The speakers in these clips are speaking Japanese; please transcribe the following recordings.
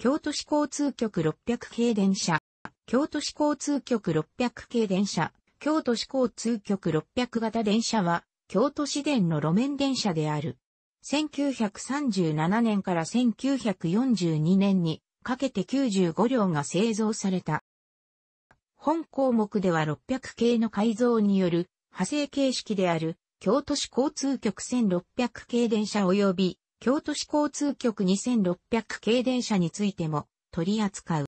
京都市交通局600系電車、京都市交通局600系電車、京都市交通局600型電車は、京都市電の路面電車である。1937年から1942年にかけて95両が製造された。本項目では600系の改造による派生形式である京都市交通局1600系電車及び京都市交通局2600系電車についても取り扱う。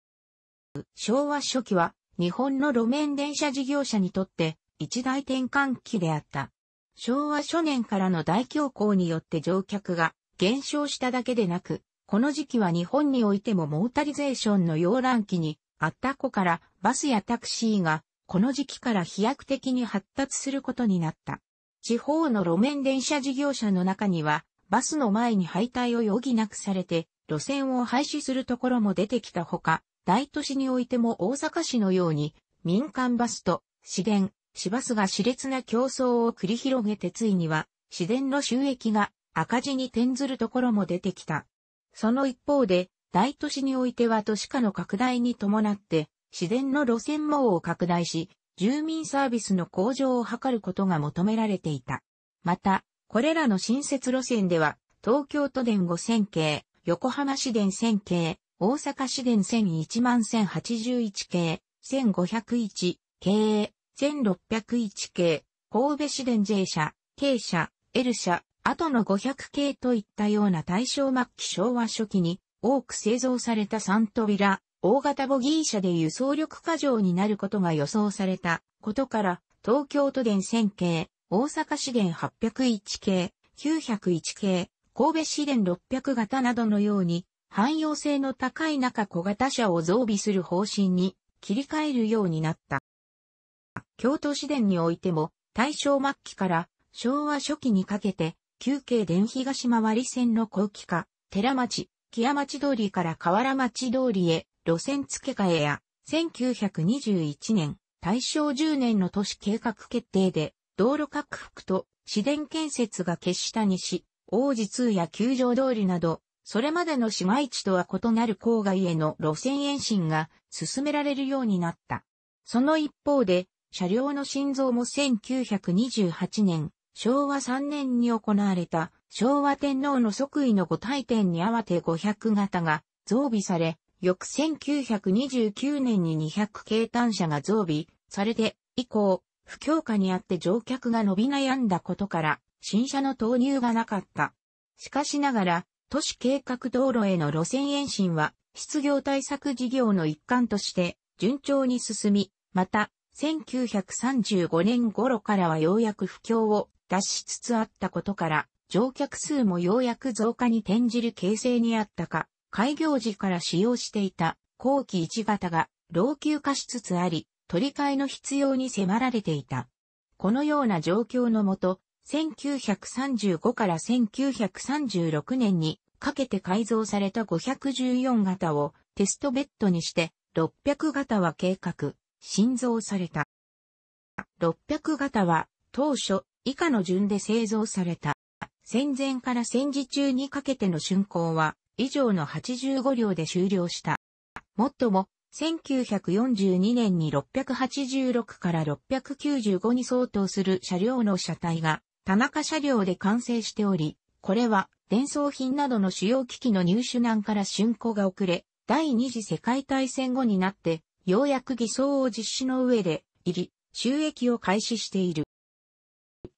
昭和初期は日本の路面電車事業者にとって一大転換期であった。昭和初年からの大恐慌によって乗客が減少しただけでなく、この時期は日本においてもモータリゼーションの要乱期にあった子からバスやタクシーがこの時期から飛躍的に発達することになった。地方の路面電車事業者の中にはバスの前に廃退を余儀なくされて、路線を廃止するところも出てきたほか、大都市においても大阪市のように、民間バスと市電、市バスが熾烈な競争を繰り広げてついには、市電の収益が赤字に転ずるところも出てきた。その一方で、大都市においては都市化の拡大に伴って、市電の路線網を拡大し、住民サービスの向上を図ることが求められていた。また、これらの新設路線では、東京都電5000系、横浜市電1000系、大阪市電10011081系、1501系、1601系、神戸市電 J 社、K 社、L 社、後の500系といったような大正末期昭和初期に多く製造された3扉、大型ボギー車で輸送力過剰になることが予想されたことから、東京都電1000系、大阪市電801系、901系、神戸市電600型などのように、汎用性の高い中小型車を増備する方針に切り替えるようになった。京都市電においても、大正末期から昭和初期にかけて、旧京電東回り線の後期化、寺町、木屋町通りから河原町通りへ路線付け替えや、1921年、大正10年の都市計画決定で、道路拡幅と市電建設が決した西、王子通や球場通りなど、それまでの市街地とは異なる郊外への路線延伸が進められるようになった。その一方で、車両の心臓も1928年、昭和3年に行われた昭和天皇の即位の御大典に合わて500型が増備され、翌1929年に200系単車が増備されて以降、不況下にあって乗客が伸び悩んだことから、新車の投入がなかった。しかしながら、都市計画道路への路線延伸は、失業対策事業の一環として、順調に進み、また、1935年頃からはようやく不況を脱しつつあったことから、乗客数もようやく増加に転じる形勢にあったか、開業時から使用していた後期1型が老朽化しつつあり、取り替えの必要に迫られていた。このような状況のもと、1935から1936年にかけて改造された514型をテストベッドにして、600型は計画、新造された。600型は当初以下の順で製造された。戦前から戦時中にかけての竣工は以上の85両で終了した。もっとも1942年に686から695に相当する車両の車体が、田中車両で完成しており、これは、伝送品などの主要機器の入手難から竣工が遅れ、第二次世界大戦後になって、ようやく偽装を実施の上で、入り、収益を開始している。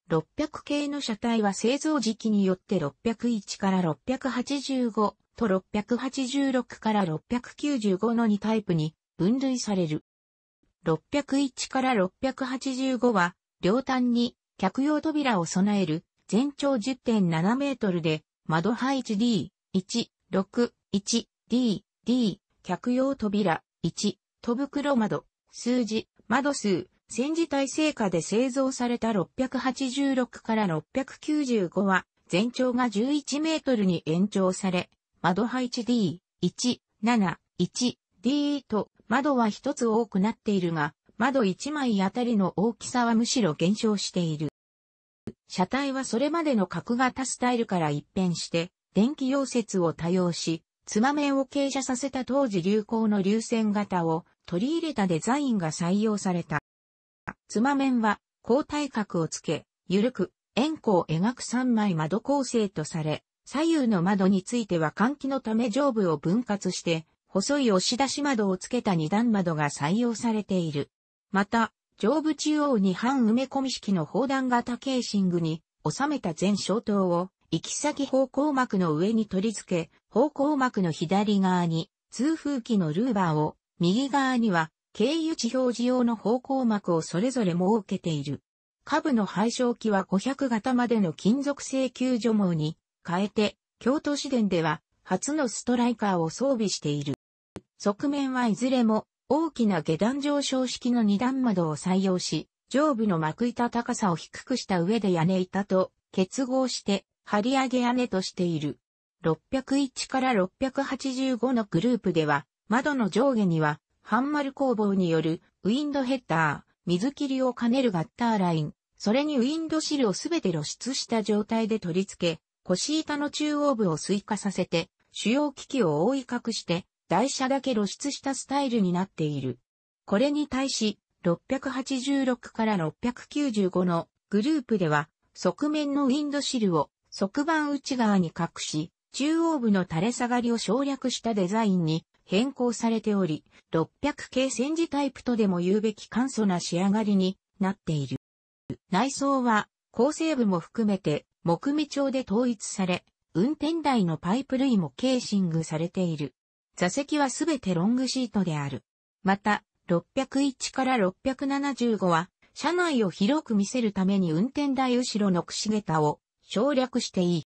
600系の車体は製造時期によって601から685、と686から695の2タイプに分類される。601から685は、両端に客用扉を備える、全長10.7メートルで、窓配置 D、1、6、1、D、D、客用扉、1、戸袋窓、数字、窓数、戦時体制下で製造された686から695は、全長が11メートルに延長され、窓配置 D、1、7、1、D と窓は一つ多くなっているが、窓1枚あたりの大きさはむしろ減少している。車体はそれまでの角型スタイルから一変して、電気溶接を多用し、つま面を傾斜させた当時流行の流線型を取り入れたデザインが採用された。つま面は高体角をつけ、ゆるく円弧を描く3枚窓構成とされ、左右の窓については換気のため上部を分割して、細い押し出し窓をつけた二段窓が採用されている。また、上部中央に半埋め込み式の砲弾型ケーシングに収めた全小灯を行き先方向幕の上に取り付け、方向幕の左側に通風機のルーバーを、右側には経由地表示用の方向幕をそれぞれ設けている。下部の配色器は500型までの金属製球除網に変えて、京都市電では、初のストライカーを装備している。側面はいずれも、大きな下段上昇式の二段窓を採用し、上部の幕板高さを低くした上で屋根板と結合して、張り上げ屋根としている。601から685のグループでは、窓の上下には、ハンマル工房によるウィンドヘッダー、水切りを兼ねるガッターライン、それにウィンドシルをすべて露出した状態で取り付け、腰板の中央部を垂下させて、主要機器を覆い隠して、台車だけ露出したスタイルになっている。これに対し、686から695のグループでは、側面のウィンドシルを側板内側に隠し、中央部の垂れ下がりを省略したデザインに変更されており、600系戦時タイプとでも言うべき簡素な仕上がりになっている。内装は、構成部も含めて木目調で統一され、運転台のパイプ類もケーシングされている。座席はすべてロングシートである。また、601から675は、車内を広く見せるために運転台後ろのくし桁を省略していい。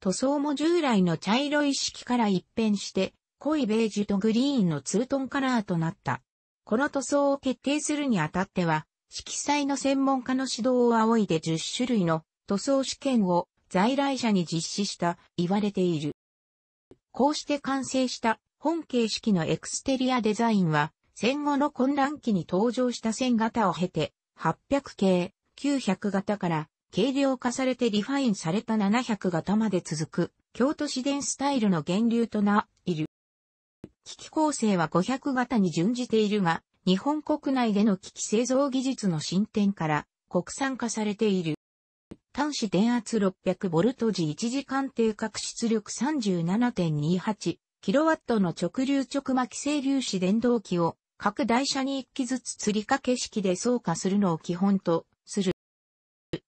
塗装も従来の茶色い色から一変して、濃いベージュとグリーンのツートンカラーとなった。この塗装を決定するにあたっては、色彩の専門家の指導を仰いで10種類の塗装試験を在来車に実施した言われている。こうして完成した本形式のエクステリアデザインは戦後の混乱期に登場した線型を経て800系、900型から軽量化されてリファインされた700型まで続く京都市電スタイルの源流とな、いる。機器構成は500型に準じているが、日本国内での機器製造技術の進展から国産化されている。端子電圧 600V 時1時間定格出力 37.28kW の直流直巻き粒子電動機を各台車に1機ずつ吊り掛け式で操化するのを基本とする。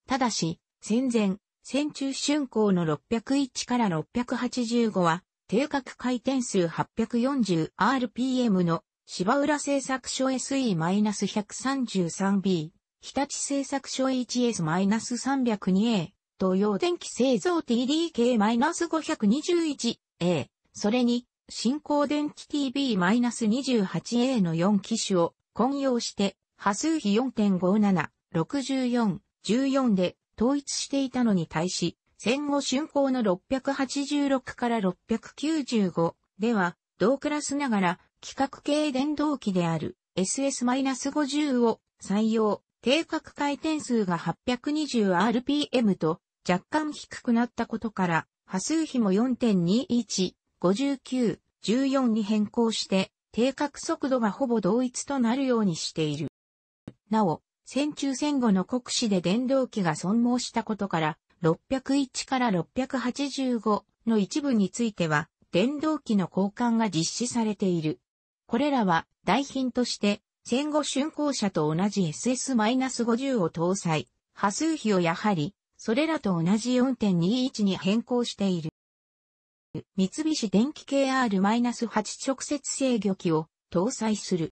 ただし、戦前、戦中春光の601から685は、定格回転数 840rpm の芝浦製作所 SE-133B。日立製作所 HS-302A、東洋電気製造 TDK-521A、それに、新光電気 TB-28A の4機種を混用して、波数比4.57、64、14で統一していたのに対し、戦後春工の686から695では、同クラスながら、規格系電動機である SS-50 を採用、定格回転数が 820rpm と若干低くなったことから、波数比も4.21、59、14に変更して、定格速度がほぼ同一となるようにしている。なお、戦中戦後の国史で電動機が損耗したことから、601から685の一部については、電動機の交換が実施されている。これらは、代品として、戦後竣工車と同じ SS-50 を搭載、波数比をやはり、それらと同じ4.21に変更している。三菱電機 KR-8 直接制御機を搭載する。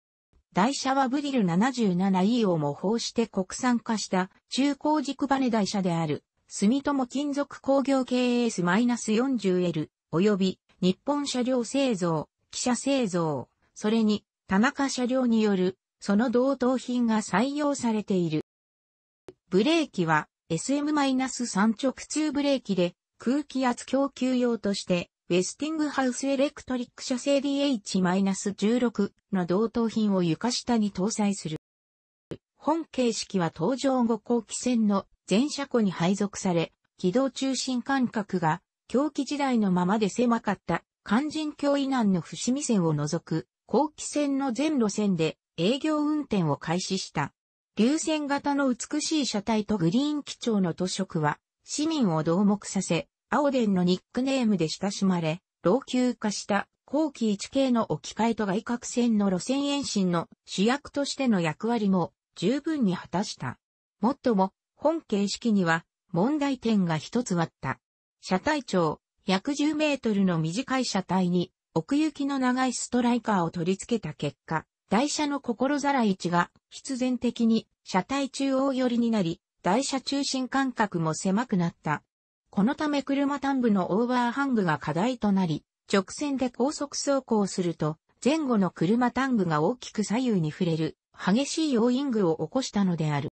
台車はブリル 77E を模倣して国産化した中高軸バネ台車である、住友金属工業 KS-40L 及び日本車両製造、汽車製造、それに田中車両による、その同等品が採用されている。ブレーキは SM-3 直通ブレーキで空気圧供給用としてウェスティングハウスエレクトリック社製 DH-16 の同等品を床下に搭載する。本形式は登場後後期線の全車庫に配属され、軌道中心間隔が狂気時代のままで狭かった肝心橋以南の伏見線を除く後期線の全路線で営業運転を開始した。流線型の美しい車体とグリーン基調の塗色は、市民を同目させ、青電のニックネームで親しまれ、老朽化した後期1系の置き換えと外角線の路線延伸の主役としての役割も十分に果たした。もっとも、本形式には問題点が一つあった。車体長、約10メートルの短い車体に奥行きの長いストライカーを取り付けた結果、台車の心ざら位置が必然的に車体中央寄りになり、台車中心間隔も狭くなった。このため車端部のオーバーハングが課題となり、直線で高速走行すると、前後の車端部が大きく左右に触れる、激しい要因具を起こしたのである。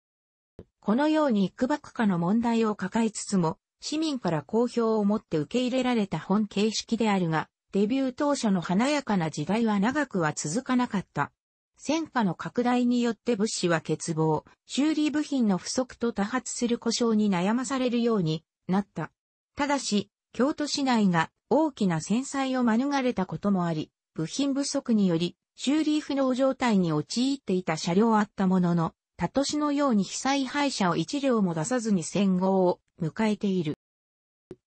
このように区爆化の問題を抱えつつも、市民から好評を持って受け入れられた本形式であるが、デビュー当初の華やかな時代は長くは続かなかった。戦火の拡大によって物資は欠乏、修理部品の不足と多発する故障に悩まされるようになった。ただし、京都市内が大きな戦災を免れたこともあり、部品不足により修理不能状態に陥っていた車両はあったものの、たとしのように被災廃車を一両も出さずに戦後を迎えている。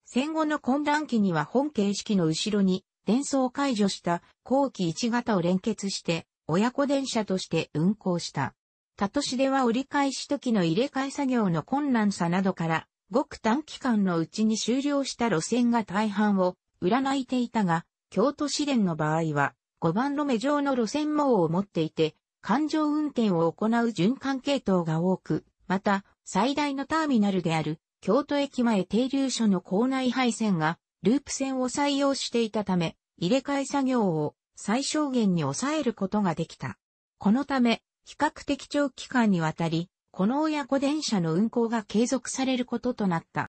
戦後の混乱期には本形式の後ろに電装解除した後期1型を連結して、親子電車として運行した。他都市では折り返し時の入れ替え作業の困難さなどから、ごく短期間のうちに終了した路線が大半を占いていたが、京都市電の場合は、5番路目上の路線網を持っていて、環状運転を行う循環系統が多く、また、最大のターミナルである、京都駅前停留所の構内配線が、ループ線を採用していたため、入れ替え作業を最小限に抑えることができた。このため、比較的長期間にわたり、この親子電車の運行が継続されることとなった。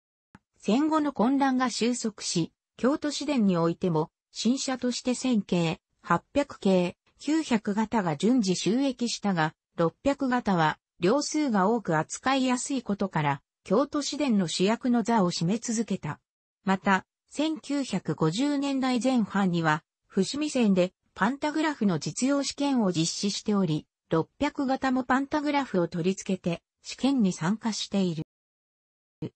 戦後の混乱が収束し、京都市電においても、新車として1000系、800系、900型が順次収益したが、600型は、両数が多く扱いやすいことから、京都市電の主役の座を占め続けた。また、1950年代前半には、伏見線でパンタグラフの実用試験を実施しており、600型もパンタグラフを取り付けて試験に参加している。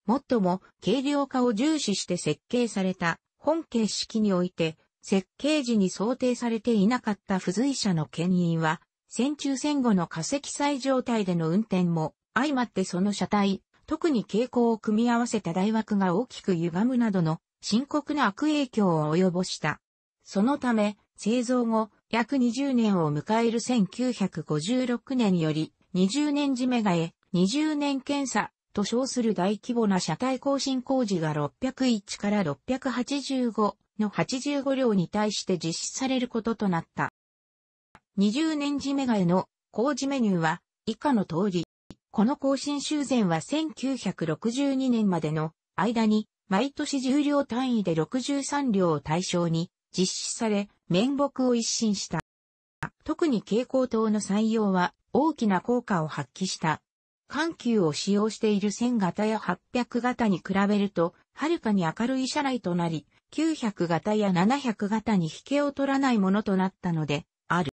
もっとも軽量化を重視して設計された本形式において、設計時に想定されていなかった付随車の牽引は、戦中戦後の化石祭状態での運転も相まってその車体、特に傾向を組み合わせた大枠が大きく歪むなどの深刻な悪影響を及ぼした。そのため、製造後、約20年を迎える1956年より、20年時メガへ、20年検査、と称する大規模な車体更新工事が601から685の85両に対して実施されることとなった。20年時メガへの工事メニューは以下の通り、この更新修繕は1962年までの間に毎年10両単位で63両を対象に実施され、面目を一新した。特に蛍光灯の採用は大きな効果を発揮した。緩急を使用している1000型や800型に比べると、はるかに明るい車内となり、900型や700型に引けを取らないものとなったので、ある。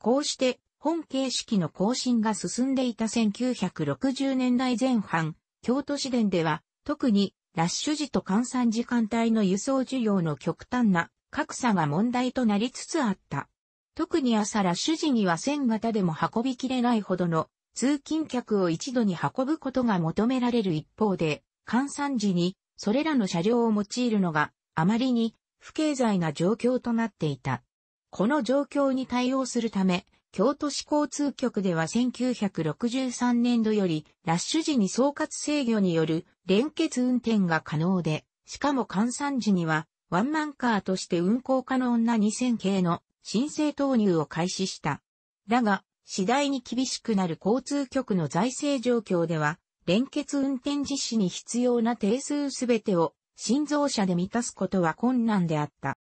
こうして、本形式の更新が進んでいた1960年代前半、京都市電では、特にラッシュ時と換算時間帯の輸送需要の極端な格差が問題となりつつあった。特に朝ラッシュ時には1000型でも運びきれないほどの通勤客を一度に運ぶことが求められる一方で、換算時にそれらの車両を用いるのがあまりに不経済な状況となっていた。この状況に対応するため、京都市交通局では1963年度よりラッシュ時に総括制御による連結運転が可能で、しかも換算時には、ワンマンカーとして運行可能な2000系の申請投入を開始した。だが、次第に厳しくなる交通局の財政状況では、連結運転実施に必要な定数すべてを、新造車で満たすことは困難であった。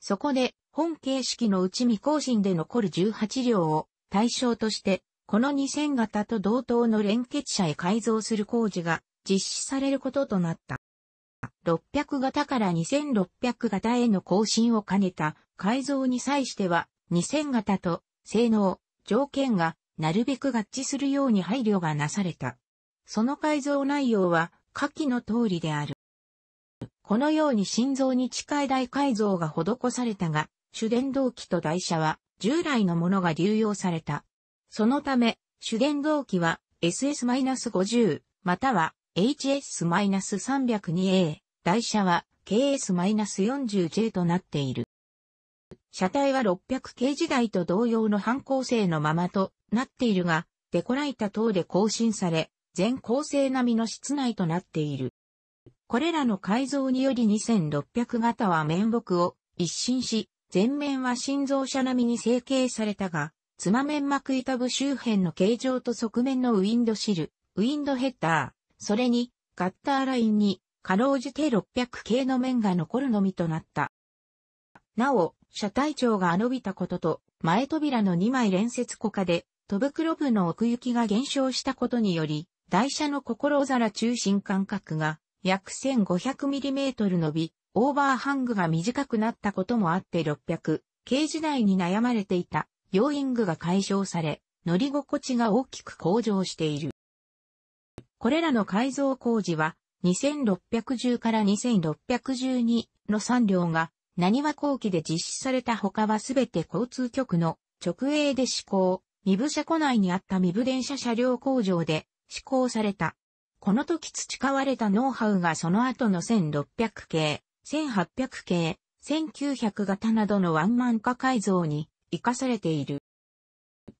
そこで、本形式のうち未更新で残る18両を対象として、この2000型と同等の連結車へ改造する工事が実施されることとなった。600型から2600型への更新を兼ねた改造に際しては、2000型と性能、条件がなるべく合致するように配慮がなされた。その改造内容は下記の通りである。このように心臓に近い大改造が施されたが、主電動機と台車は従来のものが流用された。そのため、主電動機は SS-50 または HS-302A、台車は KS-40J となっている。車体は600系時代と同様の半構成のままとなっているが、デコライタ等で更新され、全構成並みの室内となっている。これらの改造により2600型は面目を一新し、前面は心臓車並みに成形されたが、ま面膜板部周辺の形状と側面のウィンドシル、ウィンドヘッダー、それに、ガッターラインに、かろうじて600系の面が残るのみとなった。なお、車体長が伸びたことと、前扉の2枚連接固化で、戸袋部の奥行きが減少したことにより、台車の心皿中心間隔が約 1500mm 伸び、オーバーハングが短くなったこともあって600、系時代に悩まれていた、ヨーイングが解消され、乗り心地が大きく向上している。これらの改造工事は、2610から2612の3両が、何は後期で実施された他はすべて交通局の直営で施行、三部車庫内にあった三部電車車両工場で施行された。この時培われたノウハウがその後の1600系、1800系、1900型などのワンマン化改造に活かされている。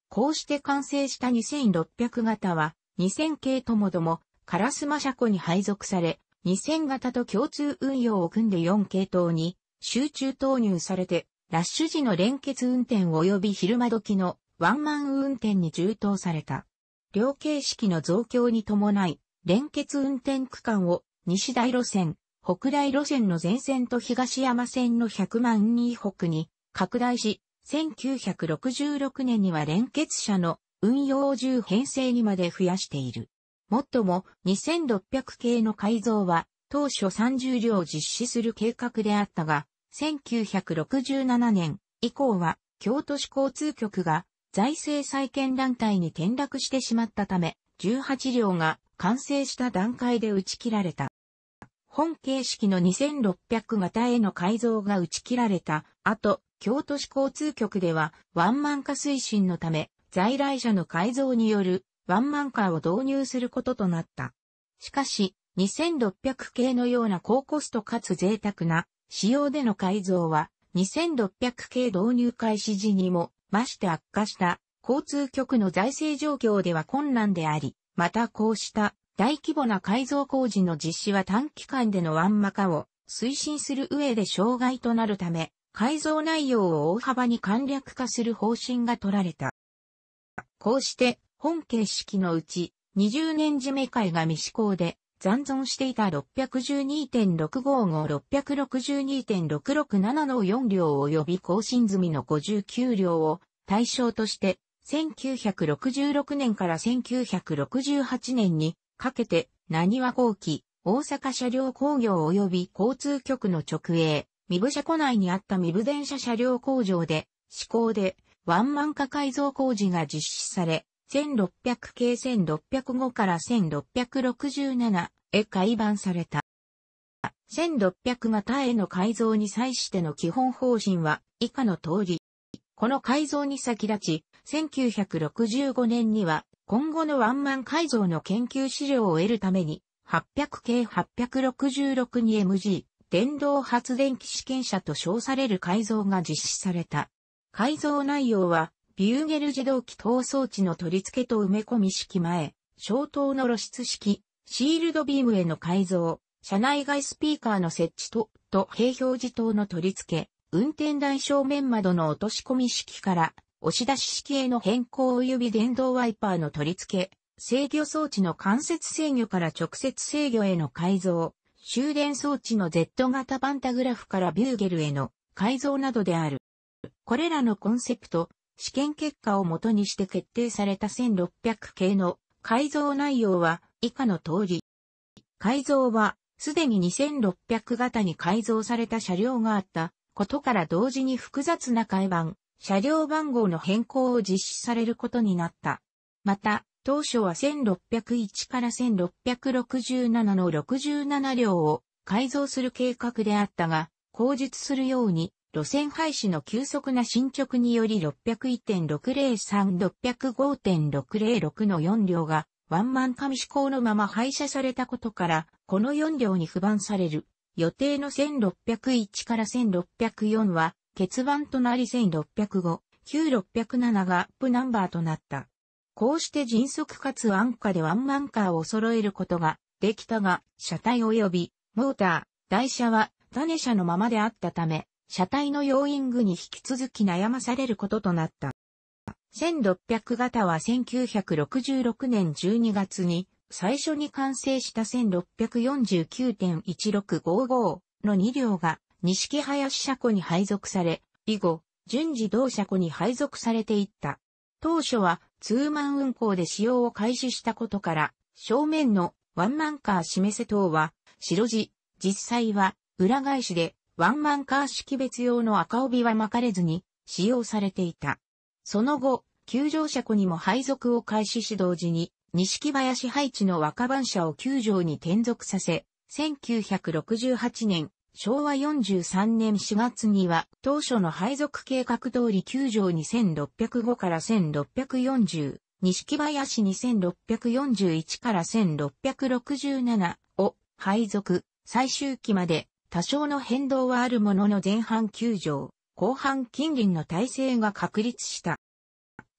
こうして完成した2600型は、2000系ともども、烏マ車庫に配属され、2000型と共通運用を組んで4系統に集中投入されて、ラッシュ時の連結運転及び昼間時のワンマン運転に充当された。両形式の増強に伴い、連結運転区間を西大路線、北大路線の前線と東山線の100万人北に拡大し、1966年には連結車の運用重編成にまで増やしている。もっとも、2600系の改造は、当初30両実施する計画であったが、1967年以降は、京都市交通局が財政再建団体に転落してしまったため、18両が完成した段階で打ち切られた。本形式の2600型への改造が打ち切られた後、京都市交通局ではワンマン化推進のため、在来車の改造によるワンマンカーを導入することとなった。しかし、2600系のような高コストかつ贅沢な仕様での改造は2600系導入開始時にもまして悪化した交通局の財政状況では困難であり、またこうした大規模な改造工事の実施は短期間でのワンマカを推進する上で障害となるため、改造内容を大幅に簡略化する方針が取られた。こうして、本形式のうち、20年締め会が未施行で、残存していた612.655-662.667の4両及び更新済みの59両を対象として、1966年から1968年にかけて、何は後期、大阪車両工業及び交通局の直営、三部車庫内にあった三部電車車両工場で、施行で、ワンマン化改造工事が実施され、1600系1605から1667へ改版された。1600型への改造に際しての基本方針は以下の通り。この改造に先立ち、1965年には今後のワンマン改造の研究資料を得るために、800系866に MG、電動発電機試験車と称される改造が実施された。改造内容は、ビューゲル自動機等装置の取り付けと埋め込み式前、消灯の露出式、シールドビームへの改造、車内外スピーカーの設置と、と併表示灯の取り付け、運転台正面窓の落とし込み式から、押し出し式への変更及び電動ワイパーの取り付け、制御装置の間接制御から直接制御への改造、終電装置の Z 型パンタグラフからビューゲルへの改造などである。これらのコンセプト、試験結果をもとにして決定された1600系の改造内容は以下の通り。改造は、すでに2600型に改造された車両があったことから同時に複雑な改版、車両番号の変更を実施されることになった。また、当初は1601から1667の67両を改造する計画であったが、口述するように路線廃止の急速な進捗により601.603、605.606の4両がワンマン紙試向のまま廃車されたことから、この4両に不番される。予定の1601から1604は欠番となり1605、9607がアップナンバーとなった。こうして迅速かつ安価でワンマンカーを揃えることができたが、車体及びモーター、台車は種車のままであったため、車体の要因具に引き続き悩まされることとなった。1600型は1966年12月に最初に完成した1649.1655の2両が西林車庫に配属され、以後、順次同車庫に配属されていった。当初はツーマン運行で使用を開始したことから、正面のワンマンカー示せ等は白地、実際は裏返しでワンマンカー識別用の赤帯は巻かれずに使用されていた。その後、救助車庫にも配属を開始し同時に、錦林配置の若番車を救条に転属させ、1968年、昭和43年4月には、当初の配属計画通り9条2605から1640、錦林2641から1667を配属、最終期まで多少の変動はあるものの前半9条、後半近隣の体制が確立した。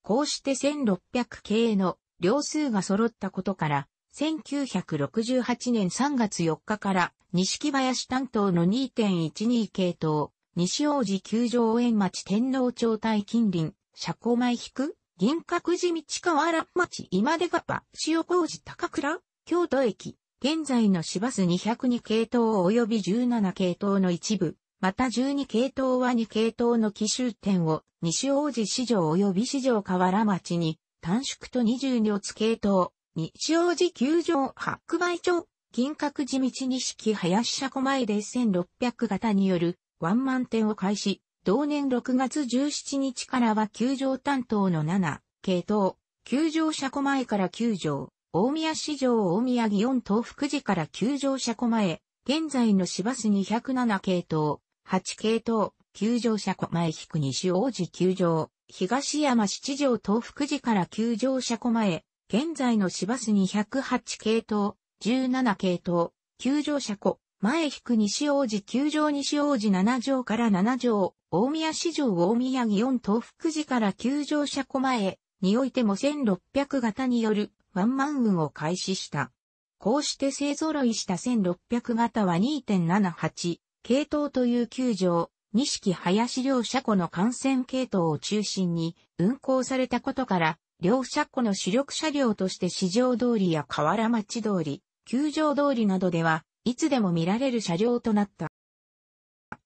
こうして1600系の両数が揃ったことから、1968年3月4日から西木林担当の2.12系統、西王子球場応援町天皇町対近隣、車庫前引く、銀閣寺道川原町今出川、塩小路高倉、京都駅、現在の市バス202系統及び17系統の一部、また12系統は2系統の奇襲点を西大路市場及び市場河原町に短縮と2 0両津系統、西大路球場白梅町、金閣寺道式林車庫前で1600型によるワンマン店を開始、同年6月17日からは球場担当の7、系統、球場車庫前から球場、大宮市場大宮祇園東福寺から急乗車庫前、現在の市バス207系統、8系統、急乗車庫前引く西王子急乗、東山七条東福寺から急乗車庫前、現在の市バス208系統、17系統、急乗車庫、前引く西王子急乗西王子7条から7条、大宮市場大宮祇園東福寺から急乗車庫前、においても1600型によるワンマン運を開始した。こうして勢揃いした1600型は2.78、系統という球場、錦林両車庫の幹線系統を中心に運行されたことから、両車庫の主力車両として市場通りや河原町通り、球場通りなどでは、いつでも見られる車両となった。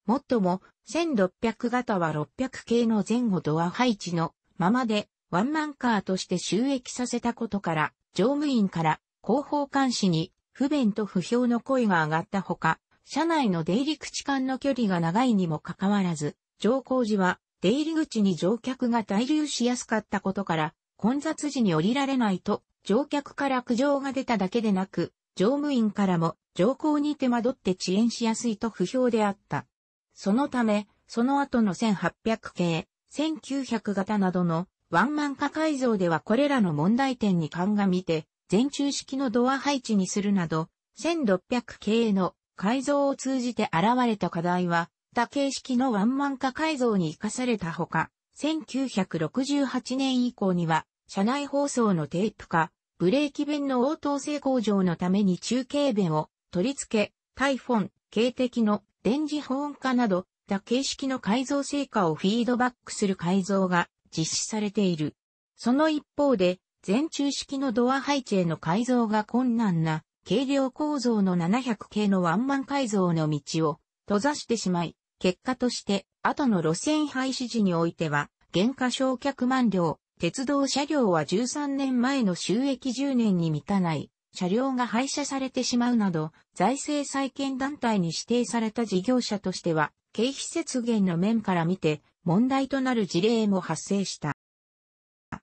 もっとも、1600型は600系の前後ドア配置のままで、ワンマンカーとして収益させたことから、乗務員から広報監視に不便と不評の声が上がったほか、車内の出入り口間の距離が長いにもかかわらず、乗降時は出入り口に乗客が滞留しやすかったことから、混雑時に降りられないと、乗客から苦情が出ただけでなく、乗務員からも乗降に手間取って遅延しやすいと不評であった。そのため、その後の1800系、1900型などのワンマン化改造ではこれらの問題点に鑑みて、全中式のドア配置にするなど、1600系の改造を通じて現れた課題は、多形式のワンマン化改造に活かされたほか、1968年以降には、車内放送のテープ化、ブレーキ弁の応答性向上のために中継弁を取り付け、タイフォン、警笛の電磁保温化など、多形式の改造成果をフィードバックする改造が実施されている。その一方で、全中式のドア配置への改造が困難な、軽量構造の700系のワンマン改造の道を閉ざしてしまい、結果として後の路線廃止時においては、減価焼却満了、鉄道車両は13年前の収益10年に満たない、車両が廃車されてしまうなど、財政再建団体に指定された事業者としては、経費節減の面から見て、問題となる事例も発生した。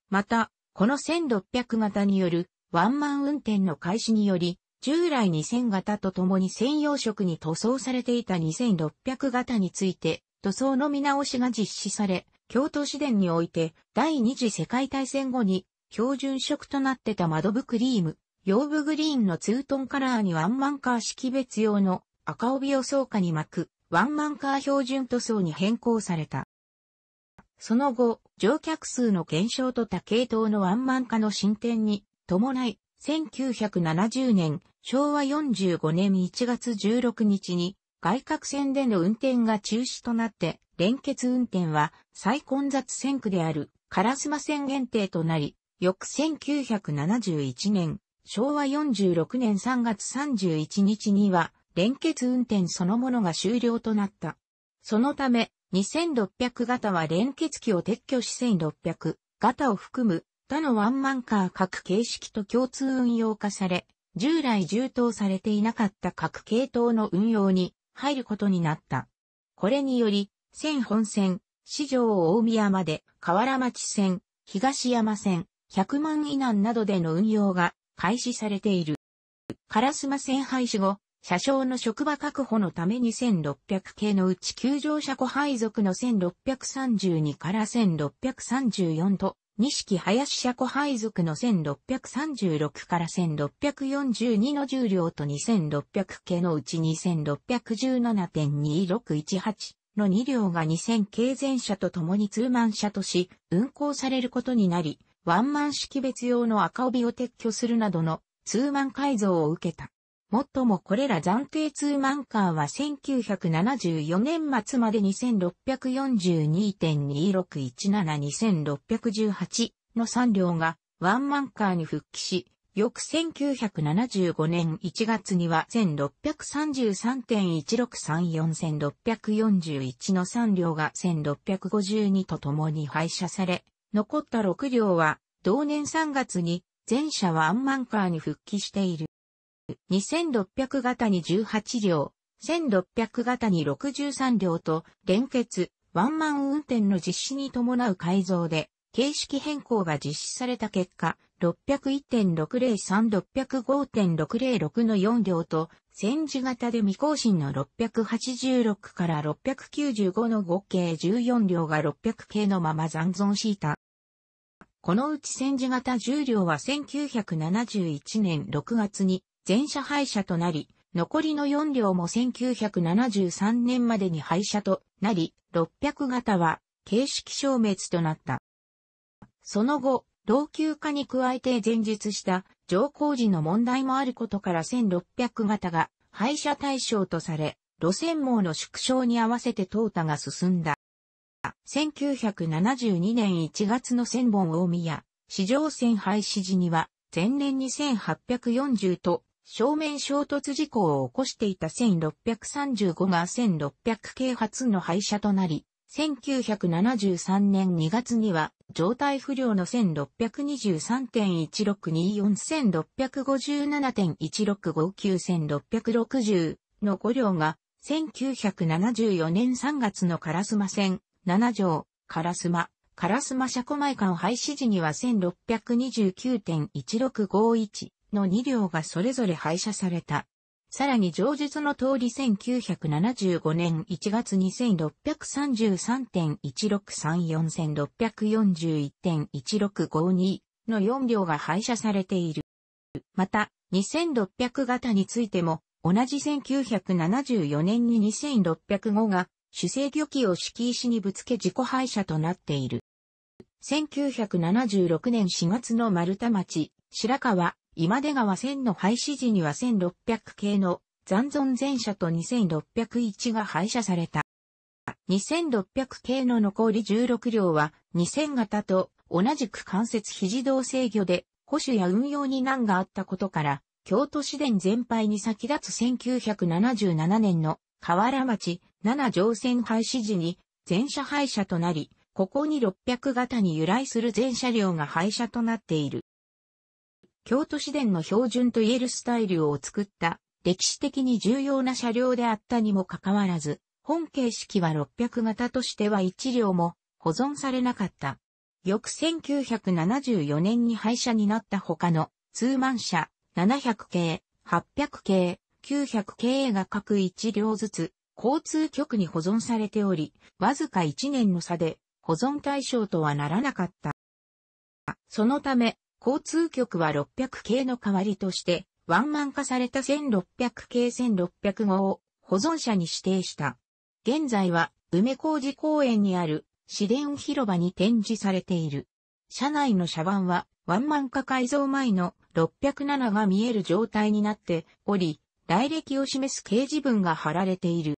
また、この1600型によるワンマン運転の開始により、従来2000型と共に専用色に塗装されていた2600型について、塗装の見直しが実施され、京都市電において第二次世界大戦後に標準色となってた窓部クリーム、洋部グリーンのツートンカラーにワンマンカー識別用の赤帯を倉下に巻くワンマンカー標準塗装に変更された。その後、乗客数の減少と多系統のワンマン化の進展に伴い、1970年、昭和45年1月16日に、外角線での運転が中止となって、連結運転は最混雑線区であるカラスマ線限定となり、翌1971年、昭和46年3月31日には、連結運転そのものが終了となった。そのため、2600型は連結機を撤去し1600型を含む他のワンマンカー各形式と共通運用化され、従来充当されていなかった各系統の運用に入ることになった。これにより、千本線、市場大宮まで河原町線、東山線、100万以南などでの運用が開始されている。スマ線廃止後、車掌の職場確保のために6 0 0系のうち急乗車庫配属の1632から1634と、式林車庫配属の1636から1642の重量と2600系のうち2617.2618の2両が2000系全車と共に通満車とし、運行されることになり、ワンマン識別用の赤帯を撤去するなどの通満改造を受けた。もっともこれら暫定通マンカーは1974年末まで2642.26172618の3両がワンマンカーに復帰し、翌1975年1月には1633.1634,641の3両が1652と共に廃車され、残った6両は同年3月に全車ワンマンカーに復帰している。2600型に18両、1600型に63両と連結、ワンマン運転の実施に伴う改造で、形式変更が実施された結果、601.603、605.606の4両と、戦時型で未更新の686から695の合計14両が600系のまま残存していた。このうち戦時型10両は1971年6月に全車廃車となり、残りの4両も1973年までに廃車となり、600型は形式消滅となった。その後、老朽化に加えて前述した上工時の問題もあることから1600型が廃車対象とされ、路線網の縮小に合わせて淘汰が進んだ。1972年1月の千本大宮、市場線廃止時には、前年に1840と正面衝突事故を起こしていた1635が1600系発の廃車となり、1973年2月には状態不良の1 6 2 3 1 6 2 4 1 6 5 7 1 6 5 9 6 6 0の5両が1974年3月のカラスマ線7条カラスマ、カラスマ車庫前間廃止時には1629.1651の2両がそれぞれ廃車された。さらに上述の通り1975年1月2633.1634,641.1652の4両が廃車されている。また、2600型についても、同じ1974年に2605が主制御機を敷石にぶつけ自己廃車となっている。1976年4月の丸太町、白川、今出川線の廃止時には1600系の残存全車と2601が廃車された。2600系の残り16両は2000型と同じく関節非自動制御で保守や運用に難があったことから、京都市電全廃に先立つ1977年の河原町7乗線廃止時に全車廃車となり、ここに600型に由来する全車両が廃車となっている。京都市電の標準といえるスタイルを作った歴史的に重要な車両であったにもかかわらず、本形式は600型としては1両も保存されなかった。翌1974年に廃車になった他のツーマン車700系、800系、900系が各1両ずつ交通局に保存されており、わずか1年の差で保存対象とはならなかった。そのため、交通局は600系の代わりとして、ワンマン化された1600系1600号を保存者に指定した。現在は梅小路公園にある市電広場に展示されている。車内の車番はワンマン化改造前の607が見える状態になっており、来歴を示す掲示文が貼られている。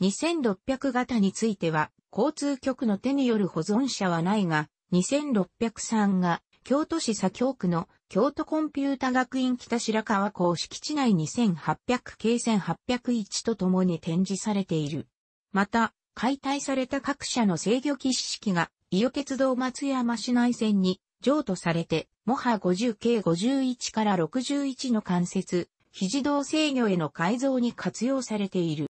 2600型については、交通局の手による保存者はないが、2603が京都市左京区の京都コンピュータ学院北白川校敷地内2800系1801とともに展示されている。また、解体された各社の制御機式が、伊予鉄道松山市内線に譲渡されて、モハ50系51から61の関節、肘道動制御への改造に活用されている。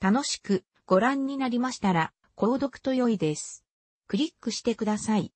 楽しくご覧になりましたら、購読と良いです。クリックしてください。